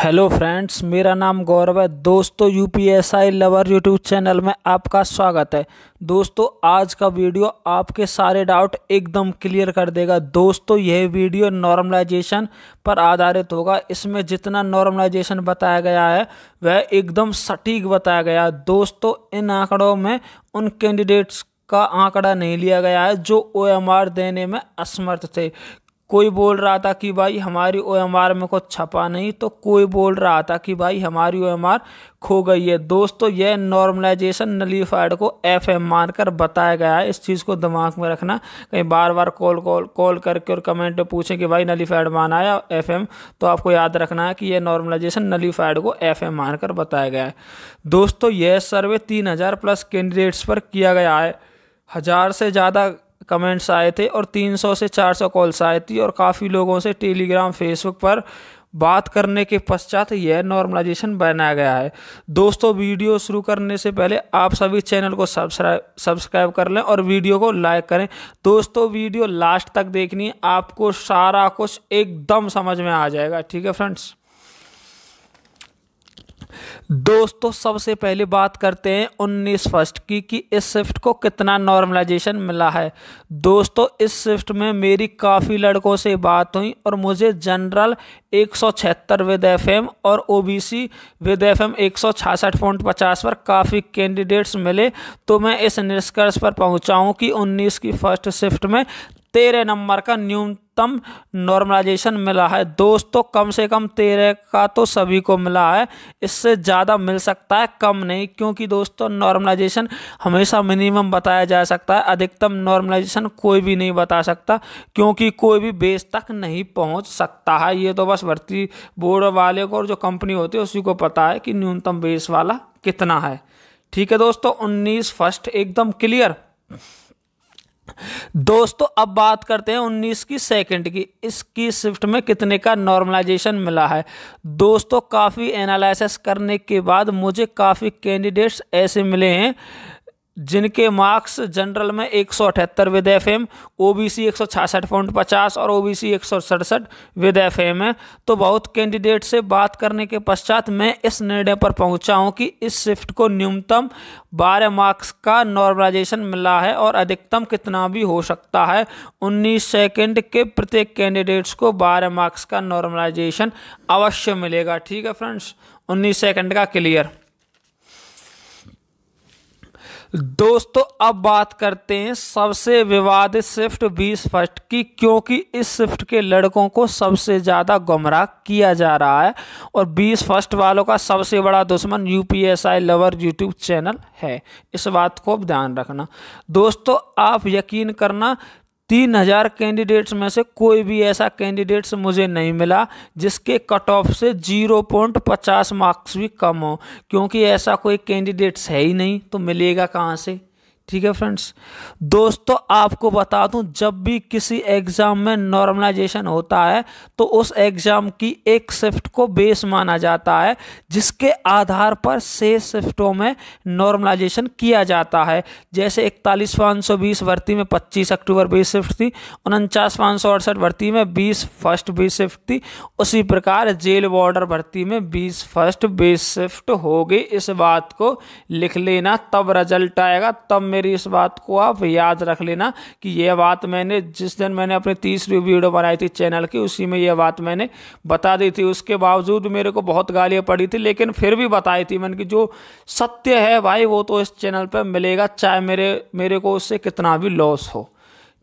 hello friends मेरा नाम गौरव है दोस्तों U P S I lover YouTube channel में आपका स्वागत है दोस्तों आज का वीडियो आपके सारे डाउट एकदम क्लियर कर देगा दोस्तों यह वीडियो नॉर्मलाइजेशन पर आधारित होगा इसमें जितना नॉर्मलाइजेशन बताया गया है वह एकदम सटीक बताया गया दोस्तों इन आंकड़ों में उन कैंडिडेट्स का आंकड़ा नहीं लिया गया है जो ओ देने में असमर्थ थे कोई बोल रहा था कि भाई हमारी ओ एम आर में कुछ छपा नहीं तो कोई बोल रहा था कि भाई हमारी ओ एम आर खो गई है दोस्तों यह नॉर्मलाइजेशन नलीफाइड को एफ एम मान कर बताया गया है इस चीज़ को दिमाग में रखना कहीं बार बार कॉल कॉल कॉल करके और कमेंट में पूछें कि भाई नलीफाइड मान आया एफ एम तो आपको याद रखना है कि यह नॉर्मलाइजेशन नलीफाइड को एफ एम मान कर बताया गया है दोस्तों यह सर्वे तीन हज़ार प्लस कैंडिडेट्स पर किया गया है हज़ार से ज़्यादा कमेंट्स आए थे और 300 से 400 कॉल्स आए थी और काफ़ी लोगों से टेलीग्राम फेसबुक पर बात करने के पश्चात यह नॉर्मलाइजेशन बनाया गया है दोस्तों वीडियो शुरू करने से पहले आप सभी चैनल को सब्सक्राइब सब्सक्राइब कर लें और वीडियो को लाइक करें दोस्तों वीडियो लास्ट तक देखनी आपको सारा कुछ एकदम समझ में आ जाएगा ठीक है फ्रेंड्स दोस्तों सबसे पहले बात करते हैं उन्नीस फर्स्ट की कि इस शिफ्ट को कितना नॉर्मलाइजेशन मिला है दोस्तों इस शिफ्ट में मेरी काफ़ी लड़कों से बात हुई और मुझे जनरल एक सौ छिहत्तर विद एफ एम और O B C with F M एक सौ छियासठ पॉइंट पचास पर काफ़ी कैंडिडेट्स मिले तो मैं इस निष्कर्ष पर पहुँचाऊँ कि उन्नीस की फर्स्ट शिफ्ट में तेरह नंबर का न्यूनतम नॉर्मलाइजेशन मिला है दोस्तों कम से कम तेरह का तो सभी को मिला है इससे ज़्यादा मिल सकता है कम नहीं क्योंकि दोस्तों नॉर्मलाइजेशन हमेशा मिनिमम बताया जा सकता है अधिकतम नॉर्मलाइजेशन कोई भी नहीं बता सकता क्योंकि कोई भी बेस तक नहीं पहुंच सकता है ये तो बस भर्ती बोर्ड वाले को और जो कंपनी होती है उसी को पता है कि न्यूनतम बेस वाला कितना है ठीक है दोस्तों उन्नीस फर्स्ट एकदम क्लियर दोस्तों अब बात करते हैं 19 की सेकंड की इसकी शिफ्ट में कितने का नॉर्मलाइजेशन मिला है दोस्तों काफ़ी एनालिसिस करने के बाद मुझे काफ़ी कैंडिडेट्स ऐसे मिले हैं जिनके मार्क्स जनरल में एक सौ अठहत्तर with F M O B C एक सौ छियासठ पॉइंट पचास और ओ बी सी एक सौ सड़सठ विद एफ एम है तो बहुत कैंडिडेट से बात करने के पश्चात मैं इस निर्णय पर पहुंचा हूं कि इस शिफ्ट को न्यूनतम बारह मार्क्स का नॉर्मलाइजेशन मिला है और अधिकतम कितना भी हो सकता है उन्नीस सेकेंड के प्रत्येक कैंडिडेट्स को बारह मार्क्स का नॉर्मलाइजेशन अवश्य मिलेगा ठीक है फ्रेंड्स उन्नीस सेकेंड का क्लियर दोस्तों अब बात करते हैं सबसे विवादित शिफ्ट बीस फर्स्ट की क्योंकि इस शिफ्ट के लड़कों को सबसे ज़्यादा गुमराह किया जा रहा है और बीस फर्स्ट वालों का सबसे बड़ा दुश्मन U P S I lover YouTube channel है इस बात को ध्यान रखना दोस्तों आप यकीन करना तीन हजार कैंडिडेट्स में से कोई भी ऐसा कैंडिडेट्स मुझे नहीं मिला जिसके कट ऑफ से जीरो पॉइंट पचास मार्क्स भी कम हो क्योंकि ऐसा कोई कैंडिडेट्स है ही नहीं तो मिलेगा कहाँ से ठीक है फ्रेंड्स दोस्तों आपको बता दूं जब भी किसी एग्ज़ाम में नॉर्मलाइजेशन होता है तो उस एग्ज़ाम की एक शिफ्ट को बेस माना जाता है जिसके आधार पर से शिफ्टों में नॉर्मलाइजेशन किया जाता है जैसे इकतालीस पाँच सौ बीस भर्ती में पच्चीस अक्टूबर बीस शिफ्ट थी उनचास पाँच सौ अड़सठ भर्ती में बीस फर्स्ट बीस शिफ्ट थी उसी प्रकार जेल बॉर्डर भर्ती में बीस फर्स्ट बीस शिफ्ट होगी इस बात को लिख लेना तब रिजल्ट आएगा तब मेरी इस बात को आप याद रख लेना कि यह बात मैंने जिस दिन मैंने अपनी तीसरी वीडियो बनाई थी चैनल की उसी में यह बात मैंने बता दी थी उसके बावजूद मेरे को बहुत गालियाँ पड़ी थी लेकिन फिर भी बताई थी मैंने कि जो सत्य है भाई वो तो इस चैनल पर मिलेगा चाहे मेरे मेरे को उससे कितना भी लॉस हो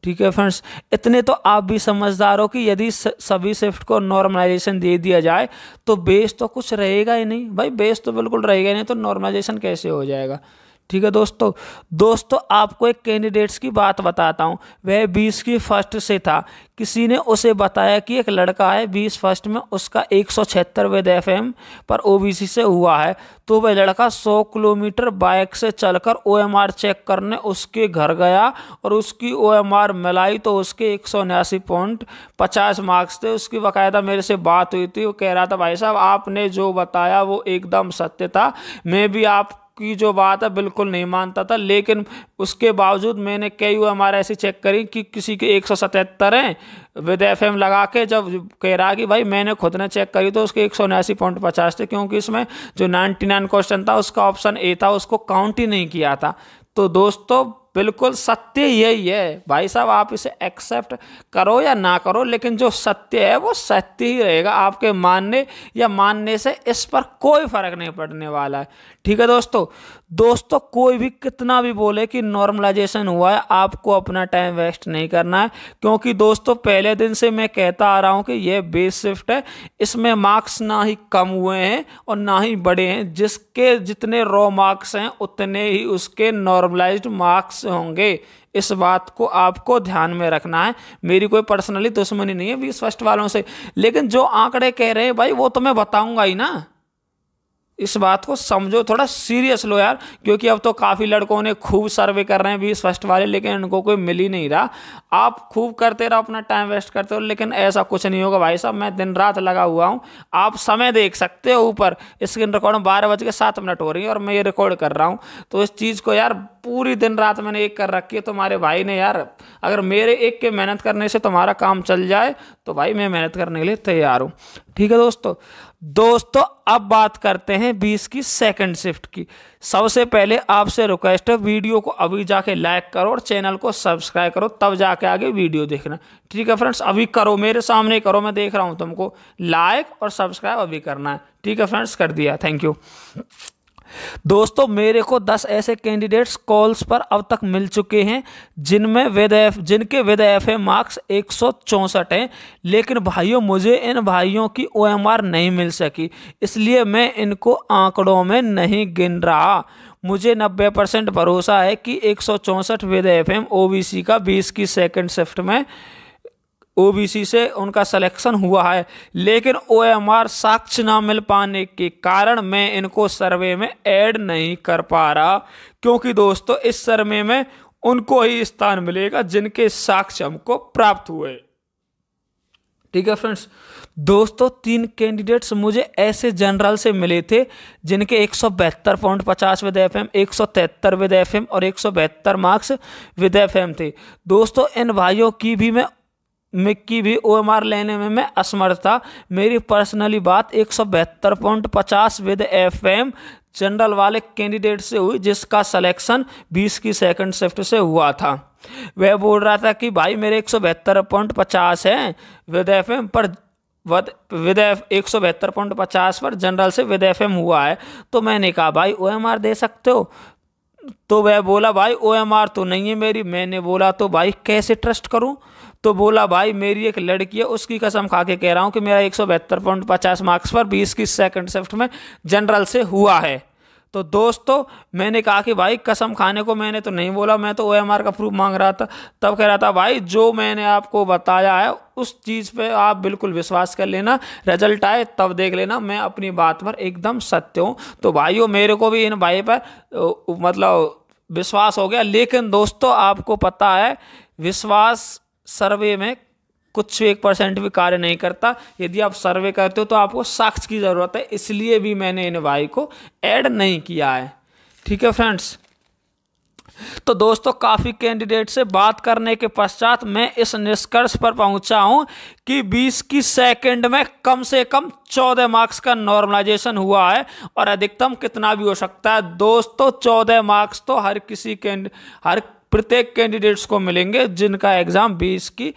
ठीक है फ्रेंड्स इतने तो आप भी समझदार हो कि यदि सभी शिफ्ट को नॉर्मलाइजेशन दे दिया जाए तो बेस तो कुछ रहेगा ही नहीं भाई बेस तो बिल्कुल रहेगा ही नहीं तो नॉर्मलाइजेशन कैसे हो जाएगा ठीक है दोस्तों दोस्तों आपको एक कैंडिडेट्स की बात बताता हूँ वह बीस की फर्स्ट से था किसी ने उसे बताया कि एक लड़का है बीस फर्स्ट में उसका एक सौ छिहत्तर वे एफ एम पर ओ बी सी से हुआ है तो वह लड़का सौ किलोमीटर बाइक से चलकर ओ एम आर चेक करने उसके घर गया और उसकी ओ एम आर मिलाई तो उसके एक सौ उन्यासी पॉइंट पचास मार्क्स थे उसकी बाकायदा मेरे से बात हुई थी वो कह रहा था भाई साहब आपने जो बताया वो एकदम सत्य था मैं भी आप की जो बात है बिल्कुल नहीं मानता था लेकिन उसके बावजूद मैंने कई हमारे ऐसी चेक करी कि किसी के एक सौ सतहत्तर हैं विद एफ एम लगा के जब कह रहा कि भाई मैंने खुद ने चेक करी तो उसके एक सौ उन्यासी पॉइंट पचास थे क्योंकि इसमें जो नाइन्टी नाइन क्वेश्चन था उसका ऑप्शन ए था उसको काउंट ही नहीं किया था तो दोस्तों बिल्कुल सत्य यही है भाई साहब आप इसे एक्सेप्ट करो या ना करो लेकिन जो सत्य है वो सत्य ही रहेगा आपके मानने या मानने से इस पर कोई फर्क नहीं पड़ने वाला है ठीक है दोस्तों दोस्तों कोई भी कितना भी बोले कि नॉर्मलाइजेशन हुआ है आपको अपना टाइम वेस्ट नहीं करना है क्योंकि दोस्तों पहले दिन से मैं कहता आ रहा हूँ कि यह बेस शिफ्ट है इसमें मार्क्स ना ही कम हुए हैं और ना ही बड़े हैं जिसके जितने रॉ मार्क्स हैं उतने ही उसके नॉर्मलाइज्ड मार्क्स होंगे इस बात को आपको ध्यान में रखना है मेरी कोई पर्सनली दुश्मनी नहीं है बीस फर्स्ट वालों से लेकिन जो आंकड़े कह रहे हैं भाई वो तो मैं बताऊंगा ही ना इस बात को समझो थोड़ा सीरियस लो यार क्योंकि अब तो काफ़ी लड़कों ने खूब सर्वे कर रहे हैं बीस फर्स्ट वाले लेकिन इनको कोई मिल ही नहीं रहा आप खूब करते रहो अपना टाइम वेस्ट करते रहो लेकिन ऐसा कुछ नहीं होगा भाई साहब मैं दिन रात लगा हुआ हूँ आप समय देख सकते हो ऊपर स्क्रीन रिकॉर्ड बारह बज के सात मिनट हो रही है और मैं ये रिकॉर्ड कर रहा हूँ तो इस चीज़ को यार पूरी दिन रात मैंने एक कर रखी है तुम्हारे तो भाई ने यार अगर मेरे एक के मेहनत करने से तुम्हारा काम चल जाए तो भाई मैं मेहनत करने के लिए तैयार हूँ ठीक है दोस्तों दोस्तों अब बात करते हैं बीस की सेकंड शिफ्ट की सबसे पहले आपसे रिक्वेस्ट है वीडियो को अभी जाके लाइक करो और चैनल को सब्सक्राइब करो तब जाके आगे वीडियो देखना ठीक है फ्रेंड्स अभी करो मेरे सामने करो मैं देख रहा हूँ तुमको लाइक और सब्सक्राइब अभी करना है ठीक है फ्रेंड्स कर दिया थैंक यू दोस्तों मेरे को 10 ऐसे कैंडिडेट्स कॉल्स पर अब तक मिल चुके हैं जिनमें विद एफ जिनके विद एफ मार्क्स एक हैं लेकिन भाइयों मुझे इन भाइयों की ओ नहीं मिल सकी इसलिए मैं इनको आंकड़ों में नहीं गिन रहा मुझे 90 परसेंट भरोसा है कि एक सौ चौंसठ विद एफ एम का बीस की सेकेंड शिफ्ट में ओबीसी से उनका सिलेक्शन हुआ है लेकिन ओएमआर साक्ष्य ना मिल पाने के कारण मैं इनको सर्वे में ऐड नहीं कर पा रहा क्योंकि दोस्तों इस सर्वे में उनको ही स्थान मिलेगा जिनके साक्ष्य हमको प्राप्त हुए ठीक है फ्रेंड्स दोस्तों तीन कैंडिडेट्स मुझे ऐसे जनरल से मिले थे जिनके एक सौ बहत्तर पॉइंट पचास विद एफ एम एक सौ तिहत्तर विद एफ एम और एक सौ बहत्तर मार्क्स विद एफ एम थे दोस्तों इन भाइयों की भी मैं मिक्की भी ओ लेने में मैं असमर्थ था मेरी पर्सनली बात एक सौ बहत्तर पॉइंट पचास विद एफ एम जनरल वाले कैंडिडेट से हुई जिसका सिलेक्शन 20 की सेकंड शिफ्ट से हुआ था वह बोल रहा था कि भाई मेरे एक सौ बहत्तर पॉइंट पचास है विद एफ एम पर वद विद एफ एक सौ बहत्तर पॉइंट पचास पर जनरल से विद एफ एम हुआ है तो मैंने कहा भाई ओ एम आर दे सकते हो तो वह बोला भाई ओ एम आर तो नहीं है मेरी मैंने बोला तो भाई कैसे ट्रस्ट करूँ तो बोला भाई मेरी एक लड़की है उसकी कसम खा के कह रहा हूँ कि मेरा एक सौ बहत्तर पॉइंट पचास मार्क्स पर बीस की सेकंड शिफ्ट में जनरल से हुआ है तो दोस्तों मैंने कहा कि भाई कसम खाने को मैंने तो नहीं बोला मैं तो ओ का प्रूफ मांग रहा था तब कह रहा था भाई जो मैंने आपको बताया है उस चीज़ पे आप बिल्कुल विश्वास कर लेना रिजल्ट आए तब देख लेना मैं अपनी बात पर एकदम सत्य हूँ तो भाइयों मेरे को भी इन भाई पर मतलब विश्वास हो गया लेकिन दोस्तों आपको पता है विश्वास सर्वे में कुछ एक परसेंट भी कार्य नहीं करता यदि आप सर्वे करते हो तो आपको साक्ष्य की ज़रूरत है इसलिए भी मैंने इन वाई को ऐड नहीं किया है ठीक है फ्रेंड्स तो दोस्तों काफ़ी कैंडिडेट से बात करने के पश्चात मैं इस निष्कर्ष पर पहुंचा हूं कि 20 की सेकंड में कम से कम 14 मार्क्स का नॉर्मलाइजेशन हुआ है और अधिकतम कितना भी हो सकता है दोस्तों 14 मार्क्स तो हर किसी के हर प्रत्येक कैंडिडेट्स को मिलेंगे जिनका एग्ज़ाम बीस की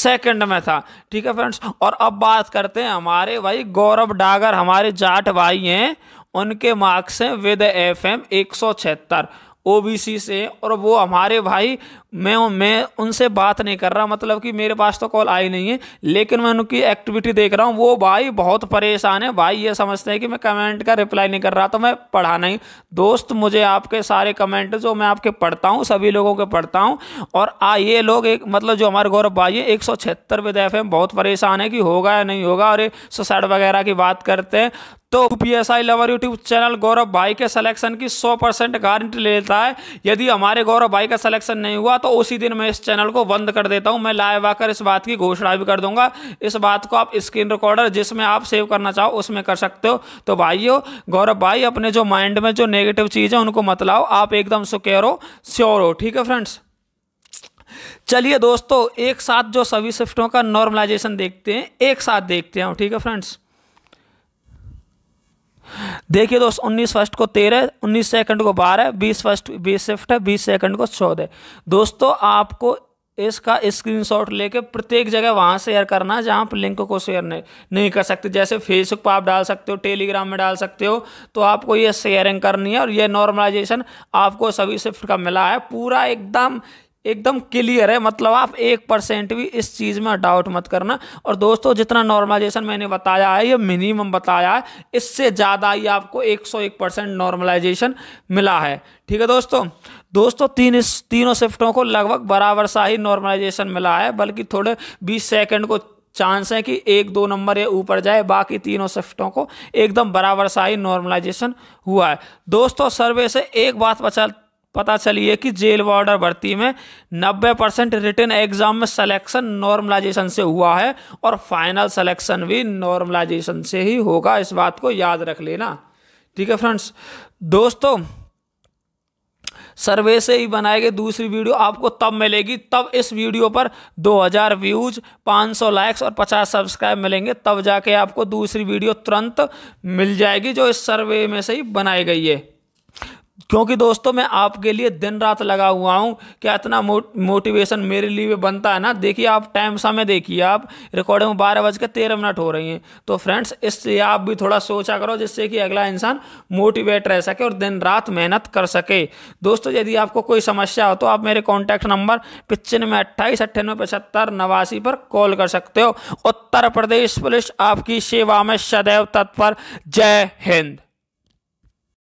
सेकंड में था ठीक है फ्रेंड्स और अब बात करते हैं हमारे भाई गौरव डागर हमारे जाट भाई हैं उनके मार्क्स हैं विद एफ एम एक सौ छिहत्तर ओ से और वो हमारे भाई मैं मैं उनसे बात नहीं कर रहा मतलब कि मेरे पास तो कॉल आई नहीं है लेकिन मैं उनकी एक्टिविटी देख रहा हूँ वो भाई बहुत परेशान है भाई ये समझते हैं कि मैं कमेंट का रिप्लाई नहीं कर रहा तो मैं पढ़ा नहीं दोस्त मुझे आपके सारे कमेंट जो मैं आपके पढ़ता हूँ सभी लोगों के पढ़ता हूँ और आ ये लोग एक मतलब जो हमारे गौरव भाई है एक सौ छिहत्तर विदैफ है बहुत परेशान है कि होगा या नहीं होगा और सुसाइड वगैरह की बात करते हैं तो P S I lover YouTube channel Gaurav भाई के सिलेक्शन की 100 परसेंट गारंटी लेता है यदि हमारे गौरव भाई का सिलेक्शन नहीं हुआ तो उसी दिन मैं इस चैनल को बंद कर देता हूं मैं लाइव आकर इस बात की घोषणा भी कर दूंगा इस बात को आप स्क्रीन रिकॉर्डर जिसमें आप सेव करना चाहो उसमें कर सकते हो तो भाइयों गौरव भाई अपने जो माइंड में जो नेगेटिव चीज़ है उनको मत लाओ आप एकदम सुकेर हो श्योर हो ठीक है फ्रेंड्स चलिए दोस्तों एक साथ जो सभी शिफ्टों का नॉर्मलाइजेशन देखते हैं एक साथ देखते हैं ठीक है फ्रेंड्स देखिए दोस्त उन्नीस फर्स्ट को तेरह उन्नीस सेकंड को बारह बीस फर्स्ट बीस शिफ्ट है बीस सेकंड को चौदह दोस्तों आपको इसका स्क्रीनशॉट लेके प्रत्येक जगह वहाँ शेयर करना है जहाँ आप लिंक को शेयर नहीं नहीं कर सकते जैसे फेसबुक पर आप डाल सकते हो टेलीग्राम में डाल सकते हो तो आपको ये शेयरिंग करनी है और ये नॉर्मलाइजेशन आपको सभी शिफ्ट का मिला है पूरा एकदम एकदम क्लियर है मतलब आप एक परसेंट भी इस चीज़ में डाउट मत करना और दोस्तों जितना नॉर्मलाइजेशन मैंने बताया है ये मिनिमम बताया है इससे ज़्यादा ही आपको 101 परसेंट नॉर्मलाइजेशन मिला है ठीक है दोस्तों दोस्तों तीन इस तीनों शिफ्टों को लगभग बराबर सा ही नॉर्मलाइजेशन मिला है बल्कि थोड़े बीस सेकेंड को चांस है कि एक दो नंबर ये ऊपर जाए बाकी तीनों शिफ्टों को एकदम बराबर सा ही नॉर्मलाइजेशन हुआ है दोस्तों सर्वे से एक बात पता पता चली है कि जेल वार्ड और भर्ती में 90 परसेंट रिटर्न एग्जाम में सिलेक्शन नॉर्मलाइजेशन से हुआ है और फाइनल सिलेक्शन भी नॉर्मलाइजेशन से ही होगा इस बात को याद रख लेना ठीक है फ्रेंड्स दोस्तों सर्वे से ही बनाए गए दूसरी वीडियो आपको तब मिलेगी तब इस वीडियो पर 2000 व्यूज 500 लाइक्स और 50 सब्सक्राइब मिलेंगे तब जाके आपको दूसरी वीडियो तुरंत मिल जाएगी जो इस सर्वे में से ही बनाई गई है क्योंकि दोस्तों मैं आपके लिए दिन रात लगा हुआ हूँ क्या इतना मोटिवेशन मेरे लिए बनता है ना देखिए आप टाइम समय देखिए आप रिकॉर्डिंग में बारह बज के तेरह मिनट हो रही हैं तो फ्रेंड्स इससे आप भी थोड़ा सोचा करो जिससे कि अगला इंसान मोटिवेट रह सके और दिन रात मेहनत कर सके दोस्तों यदि आपको कोई समस्या हो तो आप मेरे कॉन्टैक्ट नंबर पिचनवे अट्ठाईस अट्ठानवे पचहत्तर नवासी पर कॉल कर सकते हो उत्तर प्रदेश पुलिस आपकी सेवा में सदैव तत्पर जय हिंद